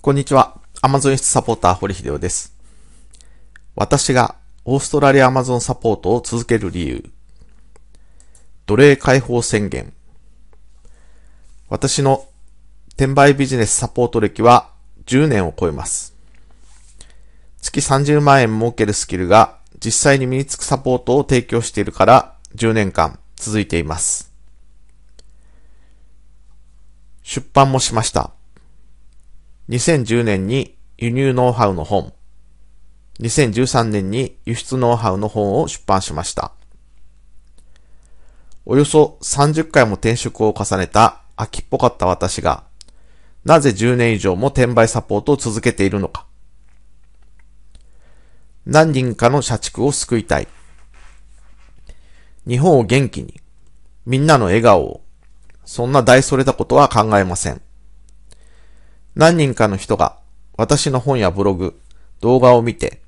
こんにちは。アマゾン室サポーター、堀秀夫です。私がオーストラリアアマゾンサポートを続ける理由。奴隷解放宣言。私の転売ビジネスサポート歴は10年を超えます。月30万円儲けるスキルが実際に身につくサポートを提供しているから10年間続いています。出版もしました。2010年に輸入ノウハウの本、2013年に輸出ノウハウの本を出版しました。およそ30回も転職を重ねた秋っぽかった私が、なぜ10年以上も転売サポートを続けているのか。何人かの社畜を救いたい。日本を元気に、みんなの笑顔を、そんな大それたことは考えません。何人かの人が私の本やブログ、動画を見て、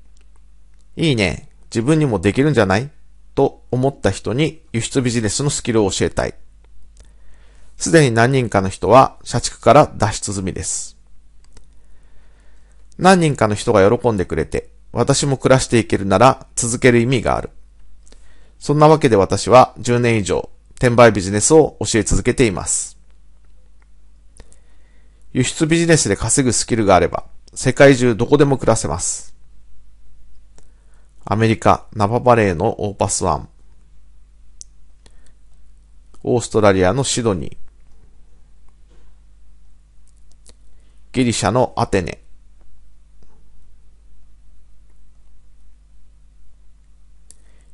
いいね、自分にもできるんじゃないと思った人に輸出ビジネスのスキルを教えたい。すでに何人かの人は社畜から脱出済みです。何人かの人が喜んでくれて、私も暮らしていけるなら続ける意味がある。そんなわけで私は10年以上、転売ビジネスを教え続けています。輸出ビジネスで稼ぐスキルがあれば、世界中どこでも暮らせます。アメリカ、ナパバレーのオーパスワン。オーストラリアのシドニー。ギリシャのアテネ。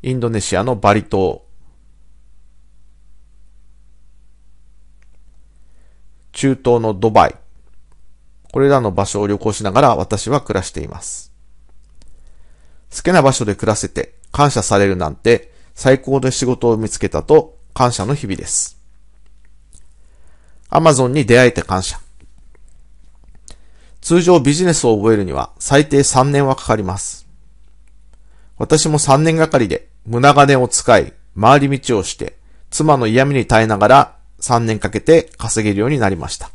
インドネシアのバリ島。中東のドバイ。これらの場所を旅行しながら私は暮らしています。好きな場所で暮らせて感謝されるなんて最高の仕事を見つけたと感謝の日々です。Amazon に出会えて感謝。通常ビジネスを覚えるには最低3年はかかります。私も3年がかりで胸金を使い、回り道をして、妻の嫌味に耐えながら3年かけて稼げるようになりました。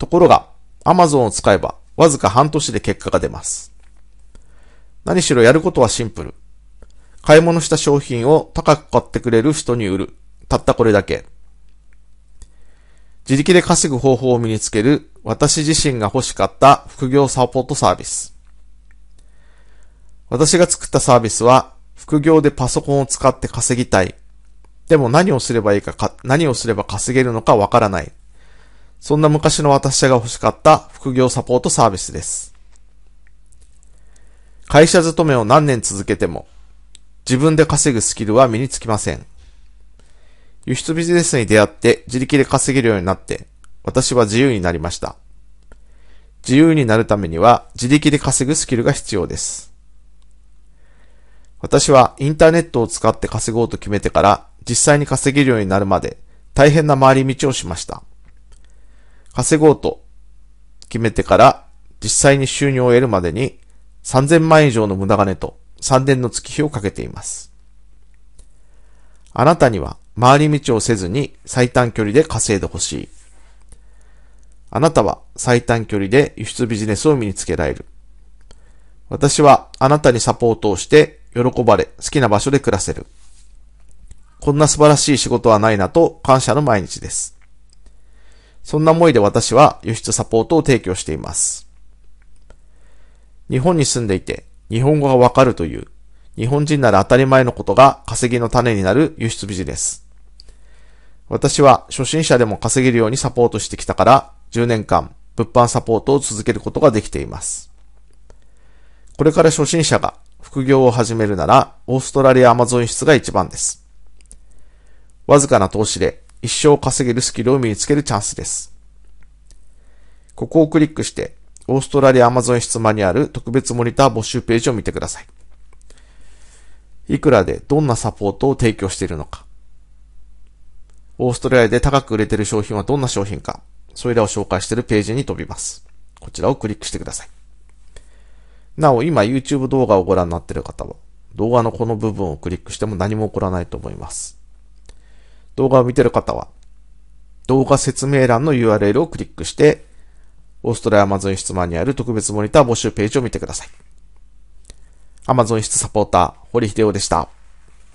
ところが、Amazon を使えば、わずか半年で結果が出ます。何しろやることはシンプル。買い物した商品を高く買ってくれる人に売る。たったこれだけ。自力で稼ぐ方法を身につける私自身が欲しかった副業サポートサービス。私が作ったサービスは副業でパソコンを使って稼ぎたい。でも何をすればいいかか、何をすれば稼げるのかわからない。そんな昔の私が欲しかった副業サポートサービスです。会社勤めを何年続けても、自分で稼ぐスキルは身につきません。輸出ビジネスに出会って自力で稼げるようになって、私は自由になりました。自由になるためには自力で稼ぐスキルが必要です。私はインターネットを使って稼ごうと決めてから実際に稼げるようになるまで大変な回り道をしました。稼ごうと決めてから実際に収入を得るまでに3000万以上の無駄金と3年の月日をかけています。あなたには回り道をせずに最短距離で稼いでほしい。あなたは最短距離で輸出ビジネスを身につけられる。私はあなたにサポートをして喜ばれ好きな場所で暮らせる。こんな素晴らしい仕事はないなと感謝の毎日です。そんな思いで私は輸出サポートを提供しています。日本に住んでいて、日本語がわかるという、日本人なら当たり前のことが稼ぎの種になる輸出ビジネス。私は初心者でも稼げるようにサポートしてきたから、10年間、物販サポートを続けることができています。これから初心者が副業を始めるなら、オーストラリアアマゾン輸出が一番です。わずかな投資で一生稼げるスキルを身につけるチャンスです。ここをクリックして、オーストラリアアマゾン室間にある特別モニター募集ページを見てください。いくらでどんなサポートを提供しているのか、オーストラリアで高く売れている商品はどんな商品か、それらを紹介しているページに飛びます。こちらをクリックしてください。なお、今 YouTube 動画をご覧になっている方は、動画のこの部分をクリックしても何も起こらないと思います。動画を見てる方は、動画説明欄の URL をクリックして、オーストラリアアマゾン室マニュアル特別モニター募集ページを見てください。Amazon 室サポーター、堀秀夫でした。